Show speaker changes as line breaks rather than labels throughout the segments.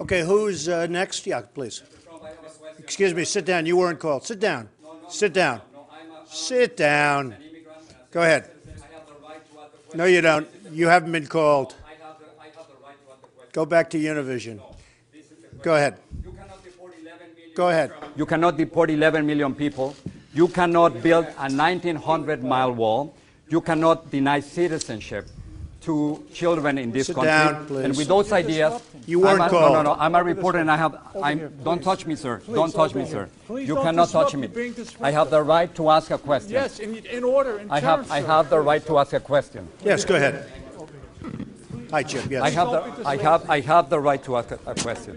Okay, who's uh, next? Yeah, please. Excuse me, sit down. You weren't called. Sit down. Sit down. Sit down. Go ahead. No, you don't. You haven't been called. Go back to Univision. Go ahead. Go ahead. You cannot deport 11 million people. You cannot build a 1,900 mile wall. You cannot deny citizenship to children in this Sit country. Down, and with those ideas, you weren't I'm a, called. No, no, no. I'm a reporter, and I have. I don't touch me, sir. Please, don't touch me, here. sir. Please you cannot touch me. I have the right to ask a question. Yes, in, in order. In I have. Terms, I have the right to ask a question. Yes, go ahead. Hi, Jim. Yes. I have the. I have. I have the right to ask a, a question.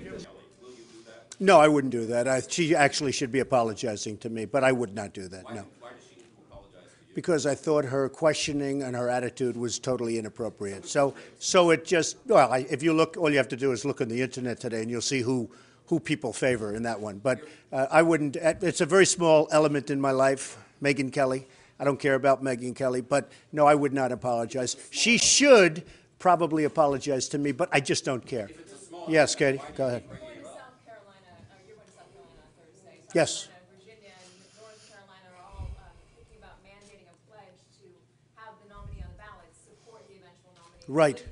No, I wouldn't do that. I, she actually should be apologizing to me, but I would not do that. No because I thought her questioning and her attitude was totally inappropriate. So, so it just well, I, if you look, all you have to do is look on the internet today, and you'll see who who people favor in that one. But uh, I wouldn't. It's a very small element in my life, Megan Kelly. I don't care about Megan Kelly, but no, I would not apologize. She should probably apologize to me, but I just don't care. Yes, Katie, go ahead. Carolina, uh, Thursday, yes. Right.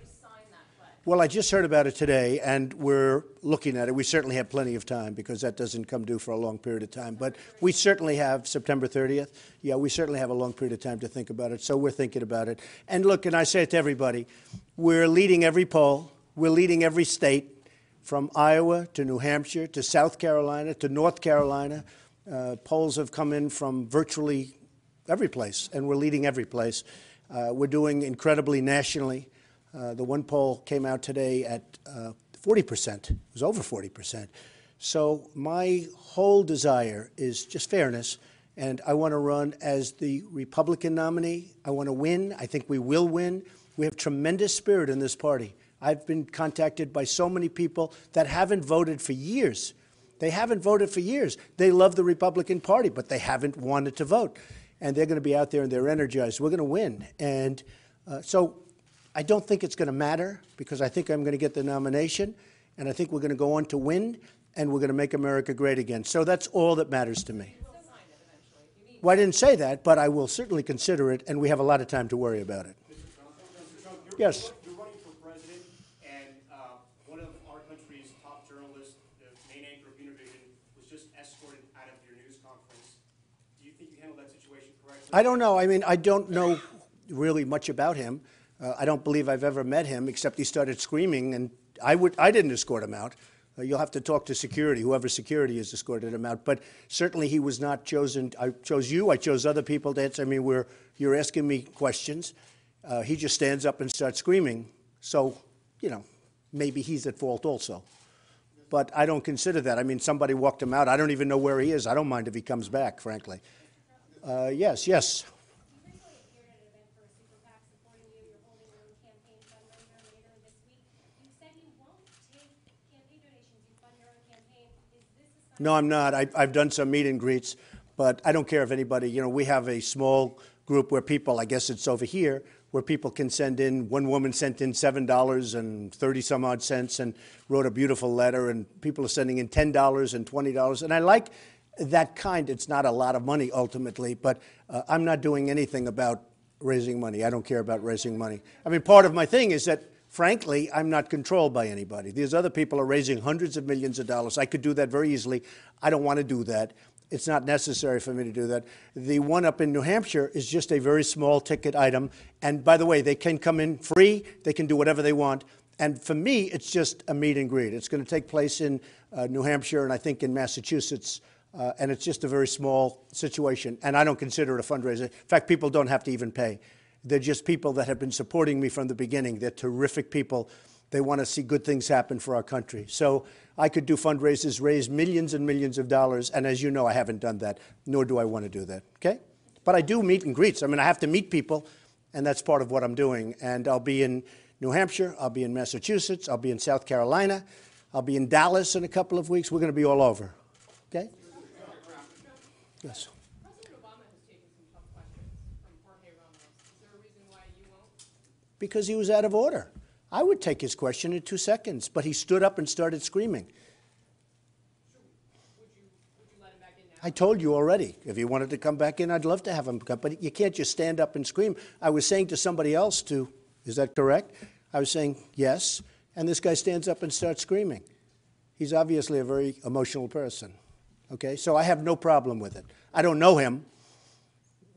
Well, I just heard about it today, and we're looking at it. We certainly have plenty of time because that doesn't come due for a long period of time. But we certainly have September 30th. Yeah, we certainly have a long period of time to think about it. So we're thinking about it. And look, and I say it to everybody we're leading every poll, we're leading every state from Iowa to New Hampshire to South Carolina to North Carolina. Uh, polls have come in from virtually every place, and we're leading every place. Uh, we're doing incredibly nationally. Uh, the one poll came out today at 40%. Uh, it was over 40%. So my whole desire is just fairness, and I want to run as the Republican nominee. I want to win. I think we will win. We have tremendous spirit in this party. I've been contacted by so many people that haven't voted for years. They haven't voted for years. They love the Republican Party, but they haven't wanted to vote. And they're going to be out there and they're energized. We're going to win. And uh, so I don't think it's going to matter because I think I'm going to get the nomination, and I think we're going to go on to win, and we're going to make America great again. So that's all that matters to me. Well, I didn't say that, but I will certainly consider it, and we have a lot of time to worry about it. Mr. Trump, Mr. Trump, you're, yes. You're running for president, and uh, one of our country's top journalists, the main anchor of Univision, was just escorted out of your news conference. Do you think you handled that situation correctly? I don't know. I mean, I don't know really much about him. Uh, I don't believe I've ever met him, except he started screaming, and I, would, I didn't escort him out. Uh, you'll have to talk to security, whoever security has escorted him out. But certainly he was not chosen. I chose you. I chose other people to answer. I mean, we're, you're asking me questions. Uh, he just stands up and starts screaming. So, you know, maybe he's at fault also. But I don't consider that. I mean, somebody walked him out. I don't even know where he is. I don't mind if he comes back, frankly. Uh, yes, yes. No, I'm not. I, I've done some meet and greets, but I don't care if anybody, you know, we have a small group where people, I guess it's over here, where people can send in. One woman sent in seven dollars and thirty some odd cents and wrote a beautiful letter, and people are sending in ten dollars and twenty dollars. And I like that kind. It's not a lot of money ultimately, but uh, I'm not doing anything about raising money. I don't care about raising money. I mean, part of my thing is that Frankly, I'm not controlled by anybody. These other people are raising hundreds of millions of dollars. I could do that very easily. I don't want to do that. It's not necessary for me to do that. The one up in New Hampshire is just a very small ticket item. And by the way, they can come in free, they can do whatever they want. And for me, it's just a meet and greet. It's going to take place in uh, New Hampshire and I think in Massachusetts. Uh, and it's just a very small situation. And I don't consider it a fundraiser. In fact, people don't have to even pay. They're just people that have been supporting me from the beginning. They're terrific people. They want to see good things happen for our country. So I could do fundraisers, raise millions and millions of dollars. And as you know, I haven't done that, nor do I want to do that. Okay? But I do meet and greets. I mean, I have to meet people, and that's part of what I'm doing. And I'll be in New Hampshire, I'll be in Massachusetts, I'll be in South Carolina, I'll be in Dallas in a couple of weeks. We're going to be all over. Okay? Yes. because he was out of order. I would take his question in two seconds, but he stood up and started screaming. I told you already, if he wanted to come back in, I'd love to have him come, but you can't just stand up and scream. I was saying to somebody else to, is that correct? I was saying yes, and this guy stands up and starts screaming. He's obviously a very emotional person. Okay, so I have no problem with it. I don't know him.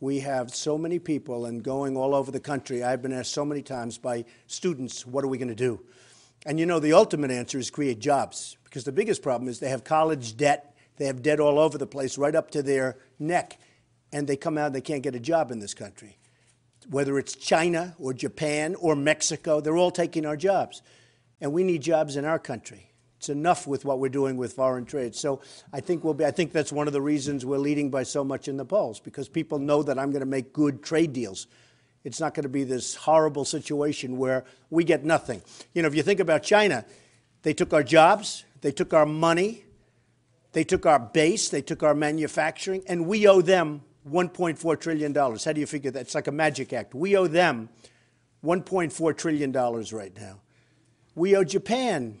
We have so many people and going all over the country. I've been asked so many times by students, what are we going to do? And you know, the ultimate answer is create jobs because the biggest problem is they have college debt. They have debt all over the place, right up to their neck. And they come out and they can't get a job in this country. Whether it's China or Japan or Mexico, they're all taking our jobs. And we need jobs in our country it's enough with what we're doing with foreign trade. So I think we'll be. I think that's one of the reasons we're leading by so much in the polls because people know that I'm going to make good trade deals. It's not going to be this horrible situation where we get nothing. You know, if you think about China, they took our jobs, they took our money, they took our base, they took our manufacturing, and we owe them $1.4 trillion. How do you figure that? It's like a magic act. We owe them $1.4 trillion right now. We owe Japan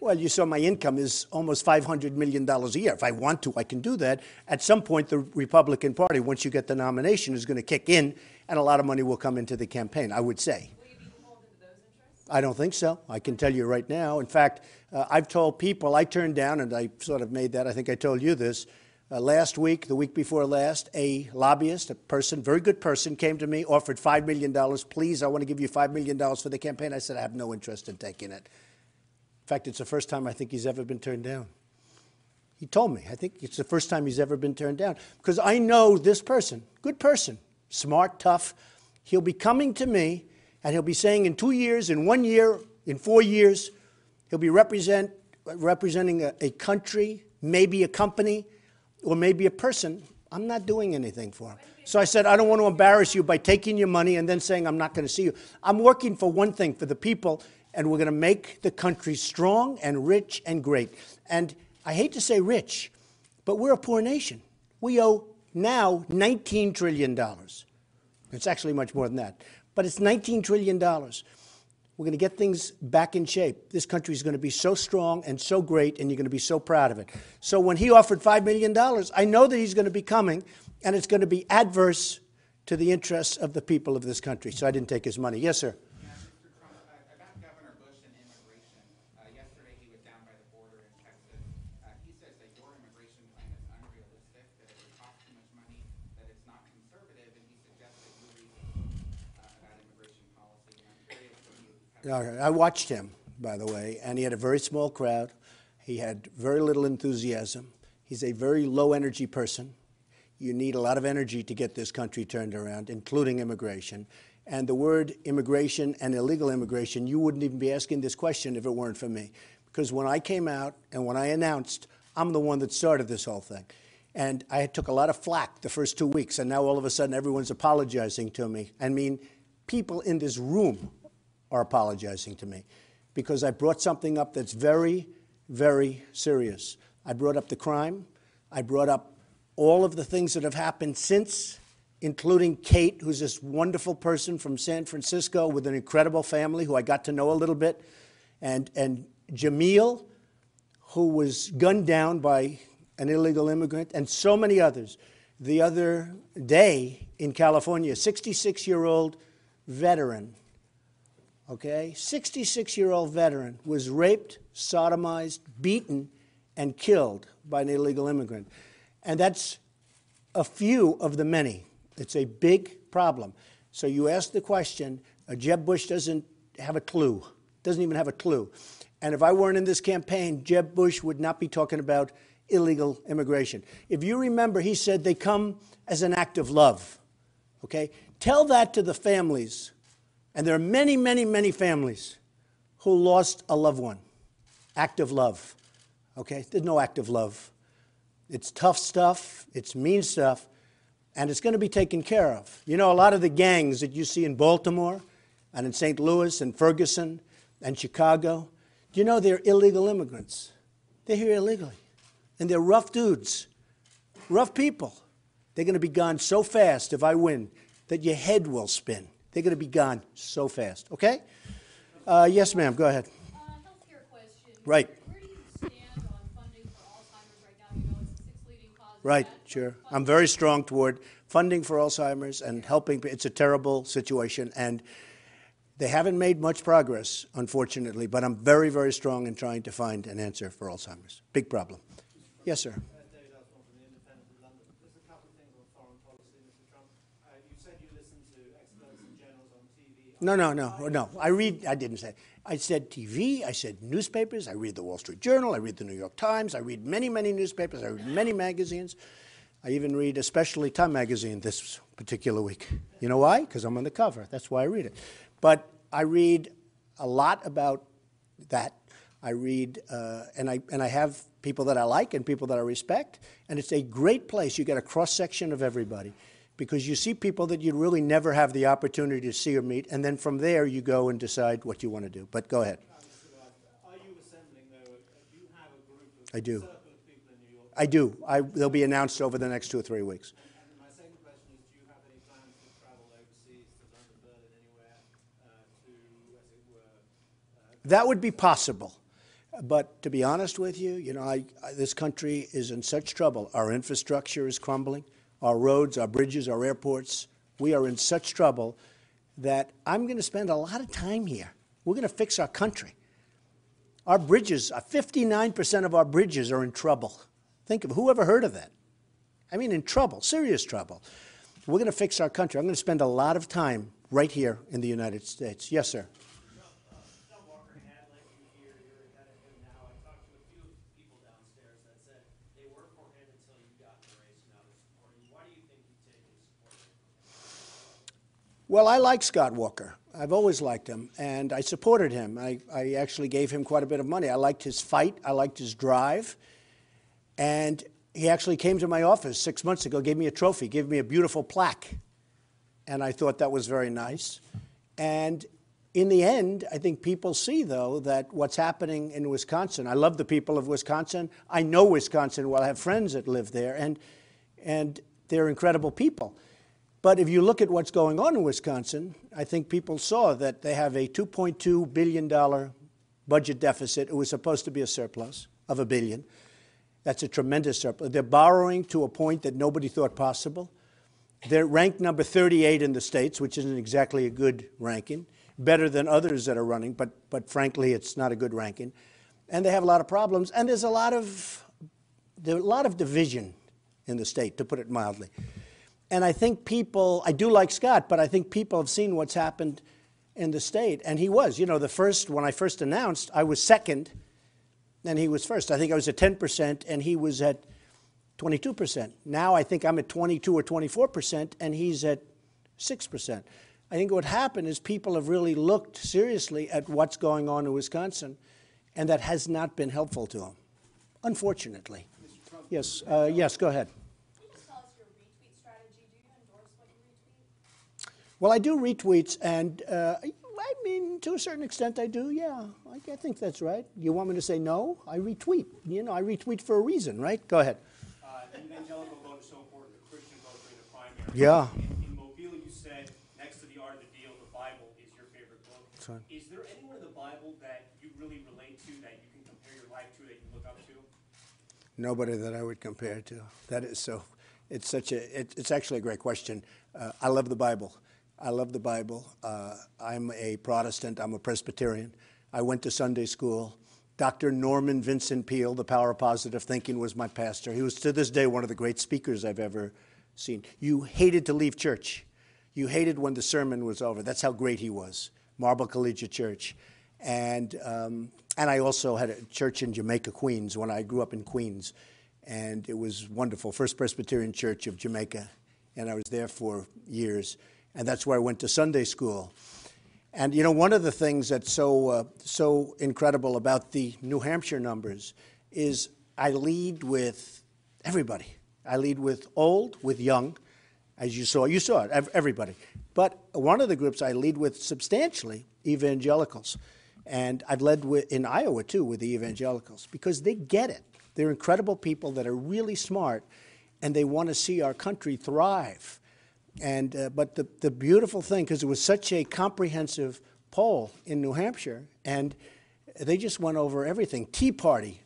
Well, you saw my income is almost $500 million a year. If I want to, I can do that. At some point, the Republican Party, once you get the nomination, is going to kick in, and a lot of money will come into the campaign, I would say. I don't think so. I can tell you right now. In fact, uh, I've told people I turned down, and I sort of made that. I think I told you this uh, last week, the week before last. A lobbyist, a person, very good person, came to me, offered five million dollars. Please, I want to give you five million dollars for the campaign. I said I have no interest in taking it fact, it's the first time I think he's ever been turned down. He told me, I think it's the first time he's ever been turned down because I know this person, good person, smart, tough. He'll be coming to me and he'll be saying in two years, in one year, in four years, he'll be represent, representing a, a country, maybe a company, or maybe a person. I'm not doing anything for him. So I said, I don't want to embarrass you by taking your money and then saying I'm not going to see you. I'm working for one thing, for the people and we're going to make the country strong and rich and great. And I hate to say rich, but we're a poor nation. We owe now $19 trillion. It's actually much more than that, but it's $19 trillion. We're going to get things back in shape. This country is going to be so strong and so great, and you're going to be so proud of it. So when he offered $5 million, I know that he's going to be coming, and it's going to be adverse to the interests of the people of this country. So I didn't take his money. Yes, sir. I watched him, by the way, and he had a very small crowd. He had very little enthusiasm. He's a very low energy person. You need a lot of energy to get this country turned around, including immigration. And the word immigration and illegal immigration, you wouldn't even be asking this question if it weren't for me. Because when I came out and when I announced, I'm the one that started this whole thing. And I took a lot of flack the first two weeks, and now all of a sudden everyone's apologizing to me. I mean, people in this room are apologizing to me because I brought something up that's very, very serious. I brought up the crime. I brought up all of the things that have happened since, including Kate, who's this wonderful person from San Francisco with an incredible family who I got to know a little bit, and, and Jamil, who was gunned down by an illegal immigrant, and so many others. The other day in California, a 66 year old veteran okay, 66 year old veteran, was raped, sodomized, beaten, and killed by an illegal immigrant. And that's a few of the many. It's a big problem. So you ask the question uh, Jeb Bush doesn't have a clue, doesn't even have a clue. And if I weren't in this campaign, Jeb Bush would not be talking about illegal immigration. If you remember, he said they come as an act of love. Okay? Tell that to the families and there are many, many, many families who lost a loved one. Active love. Okay? There's no active love. It's tough stuff, it's mean stuff, and it's going to be taken care of. You know, a lot of the gangs that you see in Baltimore and in St. Louis and Ferguson and Chicago, do you know they're illegal immigrants. They're here illegally. And they're rough dudes, rough people. They're going to be gone so fast if I win that your head will spin. They're going to be gone so fast, okay? Uh, yes, ma'am, go ahead. Uh, Right. right Right, sure. I'm very strong toward funding for Alzheimer's and helping. It's a terrible situation, and they haven't made much progress, unfortunately, but I'm very, very strong in trying to find an answer for Alzheimer's. Big problem. Yes, sir. No, no, no, no. I read, I didn't say. I said TV, I said newspapers, I read the Wall Street Journal, I read the New York Times, I read many, many newspapers, I read many magazines. I even read especially Time magazine this particular week. You know why? Because I'm on the cover. That's why I read it. But I read a lot about that. I read, uh, and, I, and I have people that I like and people that I respect, and it's a great place. You get a cross section of everybody because you see people that you'd really never have the opportunity to see or meet, and then from there you go and decide what you want to do. But go ahead. Are you assembling, uh, Do you have a group of I do. people in New York? I do. I, they'll be announced over the next two or three weeks. That would be possible. But to be honest with you, you know, I, I, this country is in such trouble. Our infrastructure is crumbling our roads, our bridges, our airports. We are in such trouble that I'm going to spend a lot of time here. We're going to fix our country. Our bridges, 59% uh, of our bridges are in trouble. Think of whoever heard of that. I mean, in trouble, serious trouble. We're going to fix our country. I'm going to spend a lot of time right here in the United States. Yes, sir. Well, I like Scott Walker. I've always liked him, and I supported him. I, I actually gave him quite a bit of money. I liked his fight, I liked his drive, and he actually came to my office six months ago, gave me a trophy, gave me a beautiful plaque, and I thought that was very nice. And in the end, I think people see, though, that what's happening in Wisconsin, I love the people of Wisconsin. I know Wisconsin well. I have friends that live there, and, and they're incredible people. But if you look at what's going on in Wisconsin, I think people saw that they have a $2.2 billion budget deficit. It was supposed to be a surplus of a billion. That's a tremendous surplus. They're borrowing to a point that nobody thought possible. They're ranked number 38 in the states, which isn't exactly a good ranking, better than others that are running, but, but frankly, it's not a good ranking. And they have a lot of problems, and there's a lot of, there a lot of division in the state, to put it mildly. And I think people, I do like Scott, but I think people have seen what's happened in the state. And he was, you know, the first, when I first announced, I was second and he was first. I think I was at 10% and he was at 22%. Now I think I'm at 22 or 24% and he's at 6%. I think what happened is people have really looked seriously at what's going on in Wisconsin and that has not been helpful to him, unfortunately. Yes, uh, yes, go ahead. Well, I do retweets, and uh, I mean, to a certain extent, I do. Yeah, I, I, think that's right. You want me to say no? I retweet. You know, I retweet for a reason, right? Go ahead. Uh, the evangelical vote is so important. The Christian vote in the primary. Yeah. In, in Mobile, you said next to the Art of the Deal, the Bible is your favorite book. Sorry. Is there anywhere in the Bible that you really relate to, that you can compare your life to, that you look up to? Nobody that I would compare to. That is so. It's such a. It, it's actually a great question. Uh, I love the Bible. I love the Bible. Uh, I'm a Protestant. I'm a Presbyterian. I went to Sunday school. Dr. Norman Vincent Peale, The Power of Positive Thinking, was my pastor. He was to this day one of the great speakers I've ever seen. You hated to leave church. You hated when the sermon was over. That's how great he was. Marble Collegiate Church. And, um, and I also had a church in Jamaica, Queens, when I grew up in Queens. And it was wonderful. First Presbyterian Church of Jamaica. And I was there for years and that's where I went to Sunday school. And you know, one of the things that's so uh, so incredible about the New Hampshire numbers is I lead with everybody. I lead with old, with young, as you saw. You saw it, everybody. But one of the groups I lead with substantially, evangelicals. And I've led with, in Iowa too with the evangelicals because they get it. They're incredible people that are really smart and they want to see our country thrive and, uh, but the, the beautiful thing, because it was such a comprehensive poll in New Hampshire, and they just went over everything. Tea Party,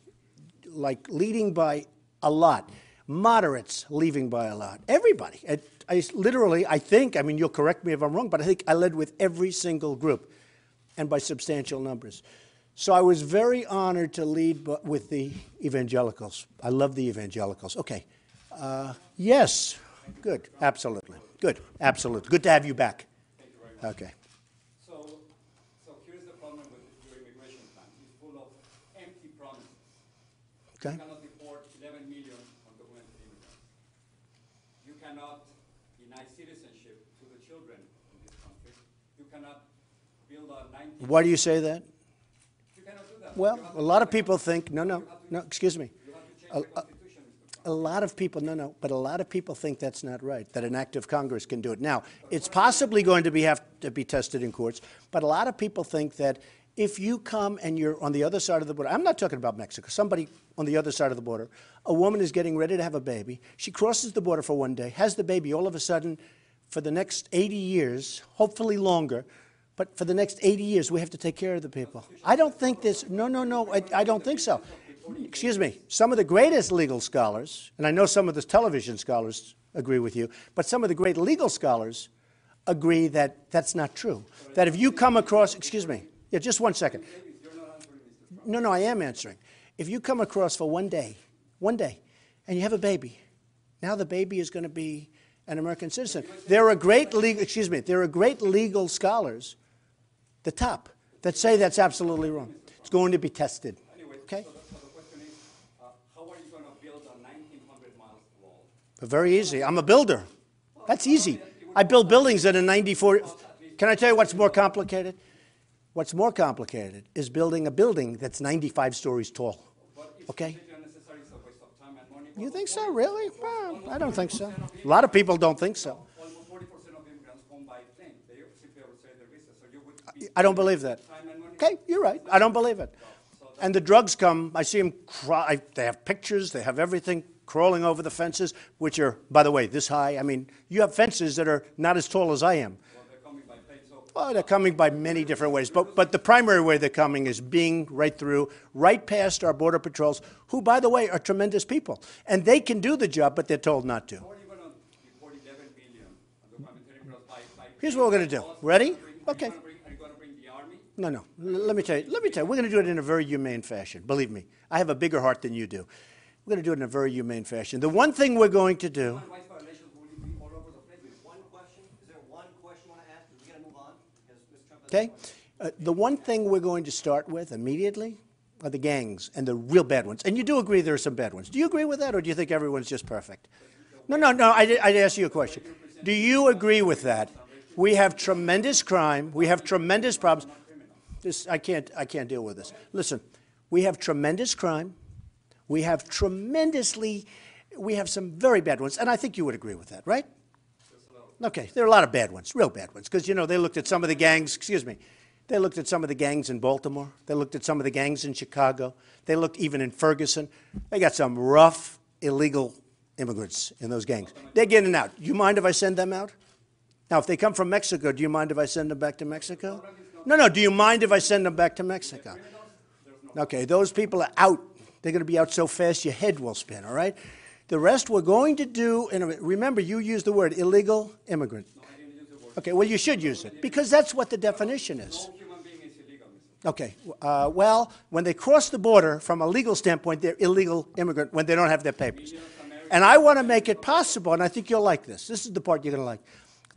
like leading by a lot. Moderates leaving by a lot. Everybody. I, I literally, I think, I mean, you'll correct me if I'm wrong, but I think I led with every single group and by substantial numbers. So I was very honored to lead with the evangelicals. I love the evangelicals. Okay. Uh, yes. Good. Absolutely. Good, absolutely. Good to have you back. Thank you very much. Okay. So, so here's the problem with your immigration plan. It's full of empty promises. Okay. You cannot deport 11 million undocumented immigrants. You cannot deny citizenship to the children in this country. You cannot build a 90... Why do you say that? You cannot do that. Well, a lot of people think, no, no, no, excuse me. A, a lot of people, no, no, but a lot of people think that's not right, that an act of Congress can do it. Now, it's possibly going to be have to be tested in courts, but a lot of people think that if you come and you're on the other side of the border, I'm not talking about Mexico, somebody on the other side of the border, a woman is getting ready to have a baby, she crosses the border for one day, has the baby, all of a sudden, for the next 80 years, hopefully longer, but for the next 80 years, we have to take care of the people. I don't think this, no, no, no, I, I don't think so excuse me, some of the greatest legal scholars, and I know some of the television scholars agree with you, but some of the great legal scholars agree that that's not true. That if you come across, excuse me, yeah, just one second. No, no, I am answering. If you come across for one day, one day, and you have a baby, now the baby is going to be an American citizen. There are great legal, excuse me, there are great legal scholars, the top, that say that's absolutely wrong. It's going to be tested. Okay? But very easy. I'm a builder. That's easy. I build buildings in a 94. Can I tell you what's more complicated? What's more complicated is building a building that's 95 stories tall. Okay? You think so, really? Well, I don't think so. A lot of people don't think so. I don't believe that. Okay, you're right. I don't believe it. And the drugs come, I see them cry, they have pictures, they have everything crawling over the fences, which are, by the way, this high. I mean, you have fences that are not as tall as I am. Well, they're coming by, well, they're coming by many different ways, but, but the primary way they're coming is being right through, right past our Border Patrols, who, by the way, are tremendous people. And they can do the job, but they're told not to. Here's what we're going to do. Ready? Okay. No, no. Let me tell you. Let me tell you. We're going to do it in a very humane fashion. Believe me, I have a bigger heart than you do. We're going to do it in a very humane fashion. The one thing we're going to do. Okay? Uh, the one thing we're going to start with immediately are the gangs and the real bad ones. And you do agree there are some bad ones. Do you agree with that, or do you think everyone's just perfect? No, no, no. I, I ask you a question. Do you agree with that? We have tremendous crime. We have tremendous problems. This, I can't, I can't deal with this. Listen, we have tremendous crime. We have tremendously, we have some very bad ones, and I think you would agree with that, right? Okay, there are a lot of bad ones, real bad ones, because, you know, they looked at some of the gangs, excuse me, they looked at some of the gangs in Baltimore. They looked at some of the gangs in Chicago. They looked even in Ferguson. They got some rough, illegal immigrants in those gangs. They're getting out. You mind if I send them out? Now, if they come from Mexico, do you mind if I send them back to Mexico? No, no, do you mind if I send them back to Mexico? Okay, those people are out they're going to be out so fast your head will spin, all right? The rest we're going to do, and remember, you used the word illegal immigrant. No, word. Okay, well, you should use it because that's what the definition is. No human being is illegal. Okay, uh, well, when they cross the border from a legal standpoint, they're illegal immigrant when they don't have their papers. And I want to make it possible, and I think you'll like this. This is the part you're going to like.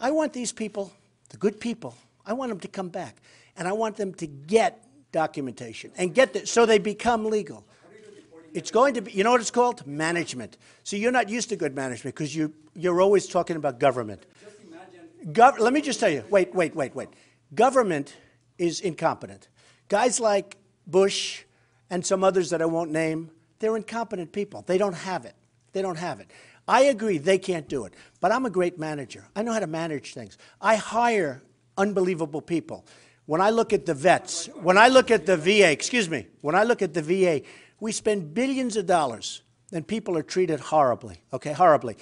I want these people, the good people, I want them to come back. And I want them to get documentation and get this so they become legal. It's going to be, you know what it's called? Management. So you're not used to good management because you, you're always talking about government. Gov let me just tell you wait, wait, wait, wait. Government is incompetent. Guys like Bush and some others that I won't name, they're incompetent people. They don't have it. They don't have it. I agree, they can't do it. But I'm a great manager. I know how to manage things. I hire unbelievable people. When I look at the vets, when I look at the VA, excuse me, when I look at the VA, we spend billions of dollars and people are treated horribly, okay, horribly.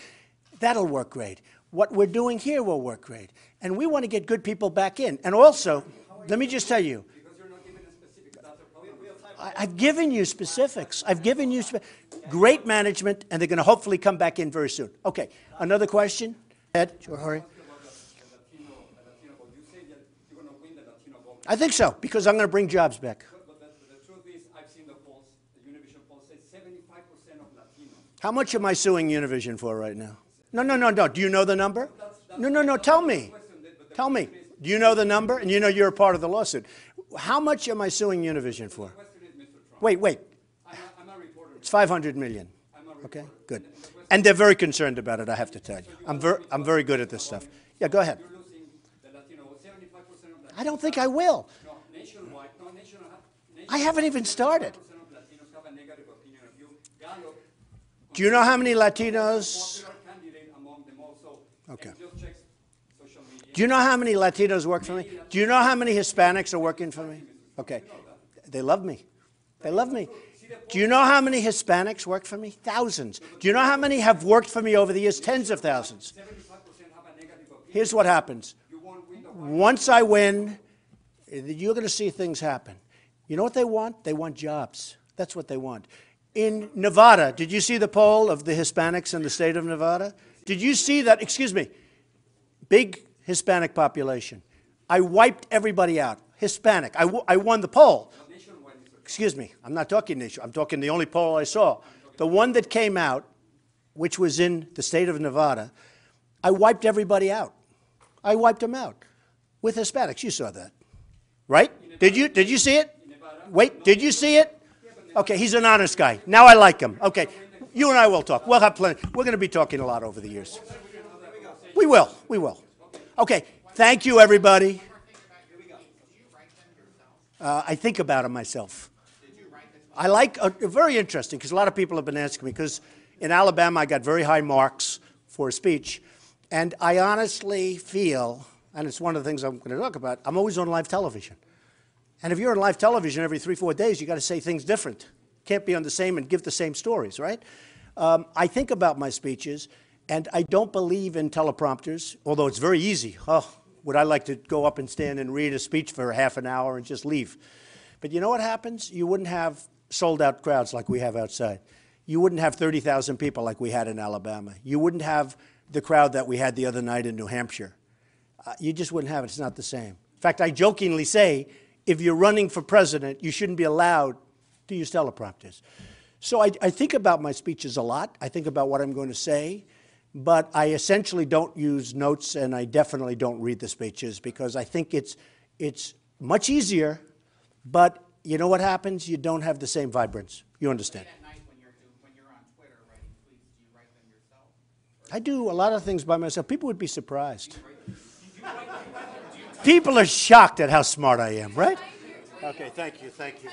That'll work great. What we're doing here will work great. And we want to get good people back in. And also, let me just tell you, I've given you specifics. I've given you spe great management, and they're going to hopefully come back in very soon. Okay, another question? Ed, hurry. I think so, because I'm going to bring jobs back. How much am I suing Univision for right now? No, no, no, no. Do you know the number? No, no, no. Tell me. Tell me. Do you know the number? And you know you're a part of the lawsuit. How much am I suing Univision for? Wait, wait. It's 500 million. Okay, good. And they're very concerned about it, I have to tell you. I'm, ver- I'm very good at this stuff. Yeah, go ahead. I don't think I will. I haven't even started. Do you know how many Latinos? Okay. Do you know how many Latinos work for me? Do you know how many Hispanics are working for me? Okay. They love me. They love me. Do you know how many Hispanics work for me? Thousands. Do you know how many have worked for me over the years? Tens of thousands. Here's what happens. Once I win, you're going to see things happen. You know what they want? They want jobs. That's what they want in Nevada. Did you see the poll of the Hispanics in the state of Nevada? Did you see that? Excuse me, big Hispanic population. I wiped everybody out. Hispanic. I, I won the poll. Excuse me, I'm not talking nation. I'm talking the only poll I saw. The one that came out, which was in the state of Nevada, I wiped everybody out. I wiped them out with Hispanics. You saw that, right? Did you did you see it? Wait, did you see it? Okay, he's an honest guy. Now I like him. Okay, you and I will talk. We'll have plenty. We're going to be talking a lot over the years. We will. We will. Okay, thank you, everybody. Uh, I think about it myself. I like, uh, very interesting, because a lot of people have been asking me, because in Alabama I got very high marks for a speech, and I honestly feel, and it's one of the things I'm going to talk about, I'm always on live television. And if you're on live television every three, four days, you got to say things different. Can't be on the same and give the same stories, right? Um, I think about my speeches, and I don't believe in teleprompters, although it's very easy. Oh, would I like to go up and stand and read a speech for half an hour and just leave? But you know what happens? You wouldn't have sold out crowds like we have outside. You wouldn't have 30,000 people like we had in Alabama. You wouldn't have the crowd that we had the other night in New Hampshire. Uh, you just wouldn't have it. It's not the same. In fact, I jokingly say if you're running for president, you shouldn't be allowed to use teleprompters. So I, I, think about my speeches a lot. I think about what I'm going to say, but I essentially don't use notes and I definitely don't read the speeches because I think it's, it's much easier, but you know what happens? You don't have the same vibrance. You understand? I do a lot of things by myself. People would be surprised. People are shocked at how smart I am, right? Okay, thank you, thank you.